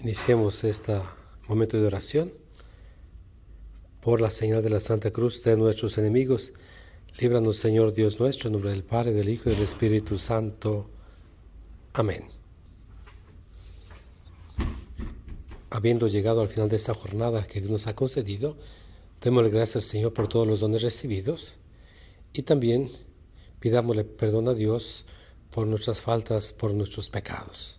Iniciemos este momento de oración por la señal de la Santa Cruz de nuestros enemigos. Líbranos, Señor Dios nuestro, en nombre del Padre, del Hijo y del Espíritu Santo. Amén. Habiendo llegado al final de esta jornada que Dios nos ha concedido, démosle gracias al Señor por todos los dones recibidos y también pidámosle perdón a Dios por nuestras faltas, por nuestros pecados.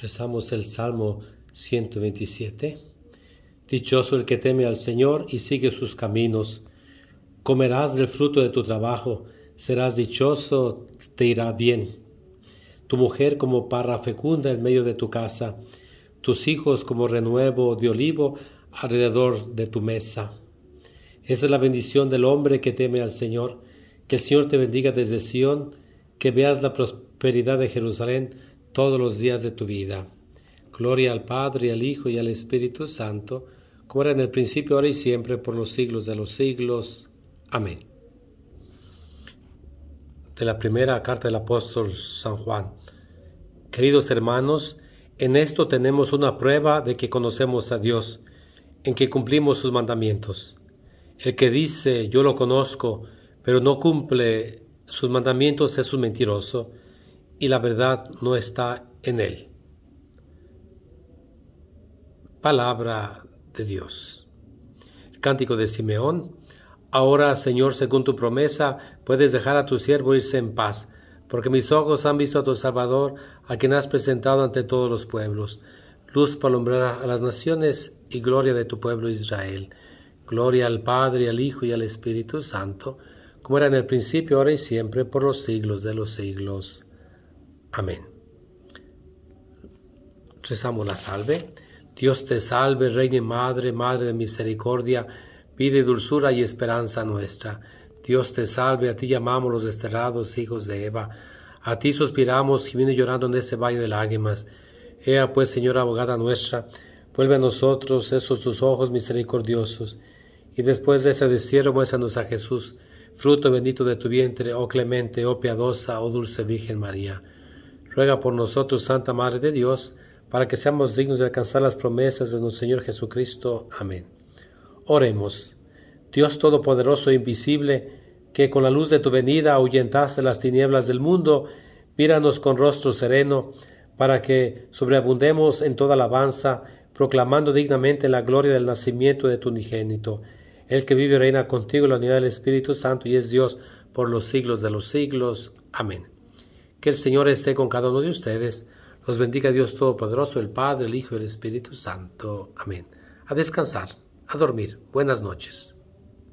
Rezamos el Salmo 127. Dichoso el que teme al Señor y sigue sus caminos. Comerás del fruto de tu trabajo, serás dichoso, te irá bien. Tu mujer como parra fecunda en medio de tu casa, tus hijos como renuevo de olivo alrededor de tu mesa. Esa es la bendición del hombre que teme al Señor. Que el Señor te bendiga desde Sión, que veas la prosperidad de Jerusalén todos los días de tu vida. Gloria al Padre, al Hijo y al Espíritu Santo, como era en el principio, ahora y siempre, por los siglos de los siglos. Amén. De la primera carta del apóstol San Juan. Queridos hermanos, en esto tenemos una prueba de que conocemos a Dios, en que cumplimos sus mandamientos. El que dice yo lo conozco, pero no cumple sus mandamientos es un mentiroso y la verdad no está en él. Palabra de Dios. cántico de Simeón. Ahora, Señor, según tu promesa, puedes dejar a tu siervo irse en paz, porque mis ojos han visto a tu Salvador, a quien has presentado ante todos los pueblos, luz para alumbrar a las naciones y gloria de tu pueblo Israel. Gloria al Padre, al Hijo y al Espíritu Santo, como era en el principio, ahora y siempre, por los siglos de los siglos. Amén. Rezamos la salve. Dios te salve, Reina y Madre, Madre de Misericordia, pide dulzura y esperanza nuestra. Dios te salve, a ti llamamos los desterrados hijos de Eva. A ti suspiramos, y y llorando en este valle de lágrimas. Ea pues, Señora abogada nuestra, vuelve a nosotros esos tus ojos misericordiosos. Y después de ese desierto, muéstranos a Jesús, fruto bendito de tu vientre, oh clemente, oh piadosa, oh dulce Virgen María ruega por nosotros, Santa Madre de Dios, para que seamos dignos de alcanzar las promesas de nuestro Señor Jesucristo. Amén. Oremos. Dios Todopoderoso e Invisible, que con la luz de tu venida ahuyentaste las tinieblas del mundo, míranos con rostro sereno, para que sobreabundemos en toda alabanza, proclamando dignamente la gloria del nacimiento de tu unigénito, el que vive y reina contigo en la unidad del Espíritu Santo y es Dios por los siglos de los siglos. Amén. Que el Señor esté con cada uno de ustedes. Los bendiga Dios Todopoderoso, el Padre, el Hijo y el Espíritu Santo. Amén. A descansar, a dormir. Buenas noches.